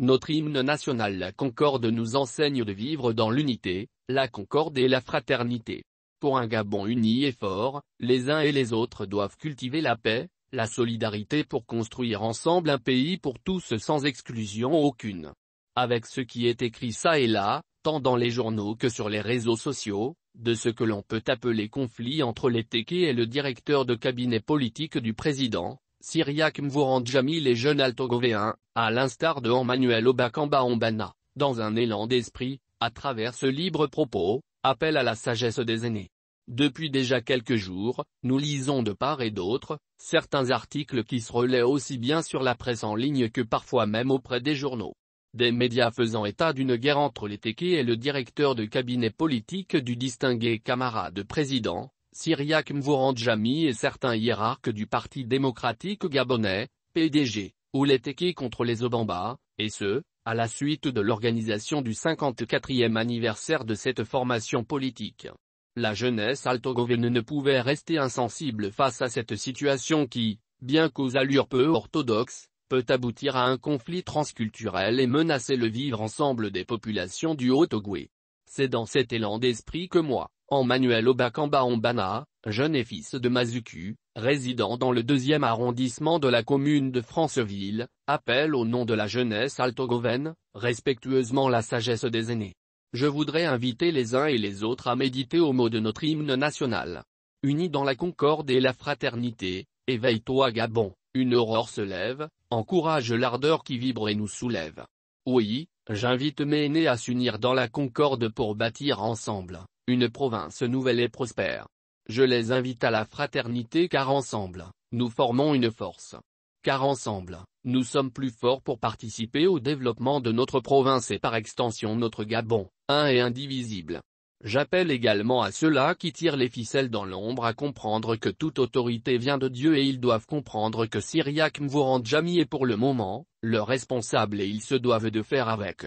Notre hymne national La Concorde nous enseigne de vivre dans l'unité, la concorde et la fraternité. Pour un Gabon uni et fort, les uns et les autres doivent cultiver la paix, la solidarité pour construire ensemble un pays pour tous sans exclusion aucune. Avec ce qui est écrit ça et là, tant dans les journaux que sur les réseaux sociaux, de ce que l'on peut appeler conflit entre les TK et le directeur de cabinet politique du président, Syriac jamais les jeunes altogovéens, à l'instar de Emmanuel Obakamba Ombana, dans un élan d'esprit, à travers ce libre propos, appelle à la sagesse des aînés. Depuis déjà quelques jours, nous lisons de part et d'autre, certains articles qui se relaient aussi bien sur la presse en ligne que parfois même auprès des journaux. Des médias faisant état d'une guerre entre les Teke et le directeur de cabinet politique du distingué camarade président, Syriac Jami et certains hiérarques du Parti démocratique gabonais, PDG, ou les contre les Obamba, et ce, à la suite de l'organisation du 54e anniversaire de cette formation politique. La jeunesse altogovine ne pouvait rester insensible face à cette situation qui, bien qu'aux allures peu orthodoxes, peut aboutir à un conflit transculturel et menacer le vivre ensemble des populations du Haut-Ogooué. C'est dans cet élan d'esprit que moi, Emmanuel Manuel Obakamba Ombana, jeune et fils de Mazuku, résident dans le deuxième arrondissement de la commune de Franceville, appelle au nom de la jeunesse Alto-Goven, respectueusement la sagesse des aînés. Je voudrais inviter les uns et les autres à méditer aux mots de notre hymne national. Unis dans la concorde et la fraternité, éveille-toi Gabon, une aurore se lève, encourage l'ardeur qui vibre et nous soulève. Oui, j'invite mes aînés à s'unir dans la concorde pour bâtir ensemble une province nouvelle et prospère. Je les invite à la fraternité car ensemble, nous formons une force. Car ensemble, nous sommes plus forts pour participer au développement de notre province et par extension notre Gabon, un et indivisible. J'appelle également à ceux-là qui tirent les ficelles dans l'ombre à comprendre que toute autorité vient de Dieu et ils doivent comprendre que Syriac jamais et pour le moment, le responsable et ils se doivent de faire avec.